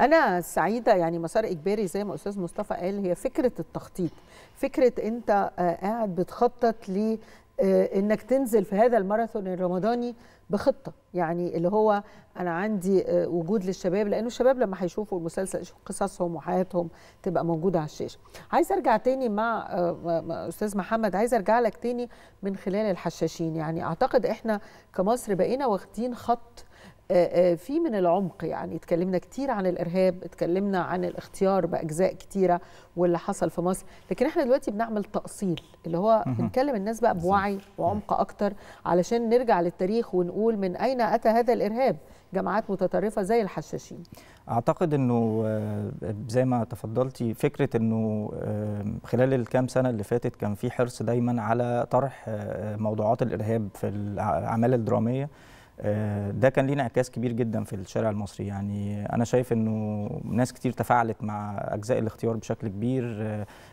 انا سعيده يعني مسار اجباري زي ما استاذ مصطفى قال هي فكره التخطيط فكره انت آه، قاعد بتخطط ل آه، انك تنزل في هذا الماراثون الرمضاني بخطه يعني اللي هو انا عندي آه، وجود للشباب لانه الشباب لما هيشوفوا المسلسل قصصهم وحياتهم تبقى موجوده على الشاشه عايز ارجع تاني مع استاذ محمد عايز ارجع لك تاني من خلال الحشاشين يعني اعتقد احنا كمصر بقينا واخدين خط آه، آه، في من العمق يعني اتكلمنا كتير عن الارهاب اتكلمنا عن الاختيار باجزاء كتيره واللي حصل في مصر لكن احنا دلوقتي بنعمل تاصيل اللي هو بنكلم الناس بقى بوعي وعمق اكتر علشان نرجع للتاريخ ونقول من اين اتى هذا الارهاب جماعات متطرفه زي الحشاشين اعتقد انه آه، زي ما تفضلتي فكره انه خلال الكام سنه اللي فاتت كان في حرص دايما على طرح موضوعات الارهاب في الاعمال الدراميه آه، ده كان ليه انعكاس كبير جدا في الشارع المصري يعني انا شايف انه ناس كتير تفاعلت مع اجزاء الاختيار بشكل كبير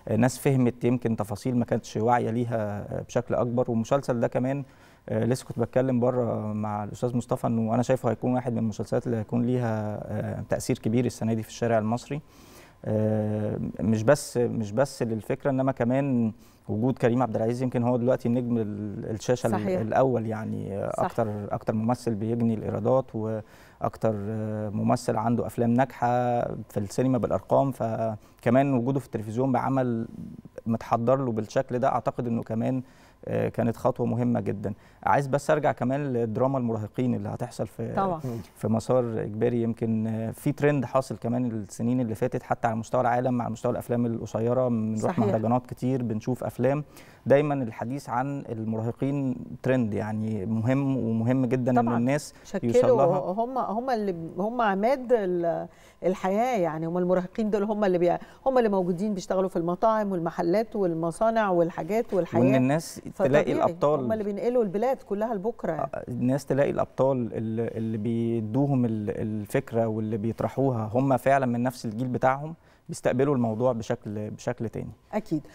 آه، ناس فهمت يمكن تفاصيل ما كانتش واعيه ليها آه، بشكل اكبر والمسلسل ده كمان لسه كنت بتكلم بره مع الاستاذ مصطفى انه انا شايفه هيكون واحد من المسلسلات اللي هيكون ليها تاثير كبير السنه دي في الشارع المصري آه، مش بس مش بس للفكره انما كمان وجود كريم عبد العزيز يمكن هو دلوقتي نجم الشاشه صحيح. الاول يعني صح. اكتر اكتر ممثل بيجني الايرادات واكتر ممثل عنده افلام ناجحه في السينما بالارقام فكمان وجوده في التلفزيون بعمل متحضر له بالشكل ده اعتقد انه كمان آه، كانت خطوه مهمه جدا عايز بس ارجع كمان لدراما المراهقين اللي هتحصل في طبعا. في مسار اجباري يمكن آه، في ترند حاصل كمان السنين اللي فاتت حتى على مستوى العالم على مستوى الافلام القصيره بنروح مهرجانات كتير بنشوف افلام دايما الحديث عن المراهقين ترند يعني مهم ومهم جدا طبعا. ان الناس يوصل لها هم هم اللي هم عماد الحياه يعني هم المراهقين دول هم اللي بي... هم اللي موجودين بيشتغلوا في المطاعم والمحلات والمصانع والحاجات والحياه وان الناس تلاقي الابطال هم اللي بينقلوا البلاد كلها لبكره آه، الناس تلاقي الابطال اللي بيدوهم الفكره واللي بيطرحوها هم فعلا من نفس الجيل بتاعهم بيستقبلوا الموضوع بشكل بشكل تاني اكيد